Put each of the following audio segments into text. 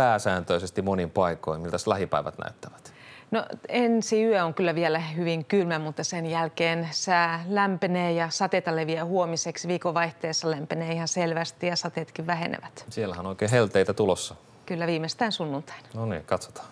pääsääntöisesti monin paikoin? Miltä lähipäivät näyttävät? No ensi yö on kyllä vielä hyvin kylmä, mutta sen jälkeen sää lämpenee ja sateita leviää huomiseksi. Viikonvaihteessa lämpenee ihan selvästi ja sateetkin vähenevät. Siellähän on oikein helteitä tulossa. Kyllä viimeistään sunnuntaina. No niin, katsotaan.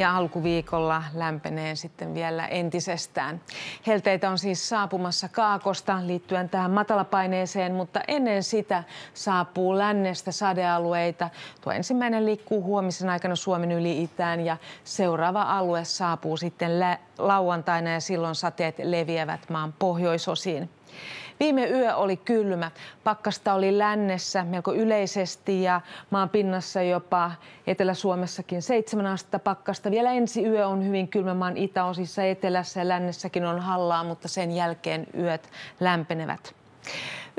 ja alkuviikolla lämpenee sitten vielä entisestään. Helteitä on siis saapumassa kaakosta liittyen tähän matalapaineeseen, mutta ennen sitä saapuu lännestä sadealueita. Tuo ensimmäinen liikkuu huomisen aikana Suomen yli itään ja seuraava alue saapuu sitten lauantaina ja silloin sateet leviävät maan pohjoisosiin. Viime yö oli kylmä. Pakkasta oli lännessä melko yleisesti ja maan pinnassa jopa Etelä-Suomessakin 7 astetta pakkasta. Vielä ensi yö on hyvin kylmä maan itäosissa, etelässä ja lännessäkin on hallaa, mutta sen jälkeen yöt lämpenevät.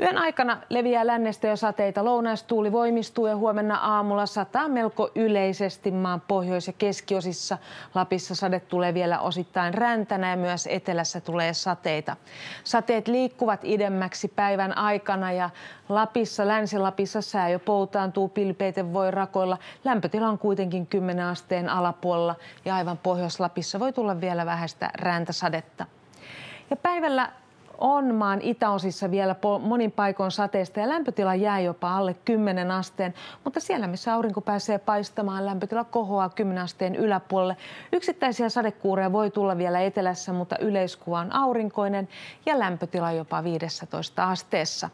Yön aikana leviää lännestä ja sateita. Lounaistuuli voimistuu ja huomenna aamulla sataa melko yleisesti maan pohjois- ja keskiosissa. Lapissa sade tulee vielä osittain räntänä ja myös etelässä tulee sateita. Sateet liikkuvat idemmäksi päivän aikana ja Lapissa, Länsi-Lapissa sää jo poutaantuu, pilpeiten voi rakoilla. Lämpötila on kuitenkin 10 asteen alapuolella ja aivan Pohjois-Lapissa voi tulla vielä vähäistä räntäsadetta. Ja päivällä on. Maan itäosissa vielä monin paikoin sateista ja lämpötila jää jopa alle 10 asteen, mutta siellä missä aurinko pääsee paistamaan, lämpötila kohoaa 10 asteen yläpuolelle. Yksittäisiä sadekuureja voi tulla vielä etelässä, mutta yleiskuva on aurinkoinen ja lämpötila jopa 15 asteessa.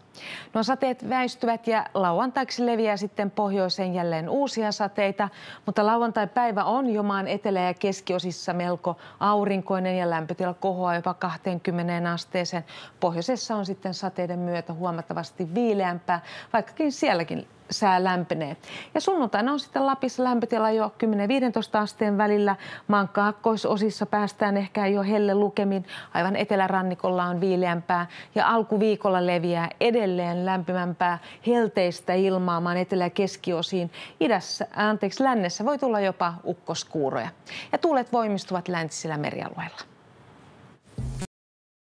Nuo sateet väistyvät ja lauantaiksi leviää sitten pohjoiseen jälleen uusia sateita, mutta lauantai-päivä on jo maan etelä- ja keskiosissa melko aurinkoinen ja lämpötila kohoaa jopa 20 asteeseen. Pohjoisessa on sitten sateiden myötä huomattavasti viileämpää, vaikkakin sielläkin sää lämpenee. Ja sunnuntaina on sitten Lapissa lämpötila jo 10-15 asteen välillä. Maan kaakkoisosissa päästään ehkä jo helle lukemin. Aivan etelärannikolla on viileämpää ja alkuviikolla leviää edelleen lämpimämpää helteistä ilmaa maan etelä- ja keskiosiin. Idässä, anteeksi, lännessä voi tulla jopa ukkoskuuroja. Ja tuulet voimistuvat läntisillä merialueilla.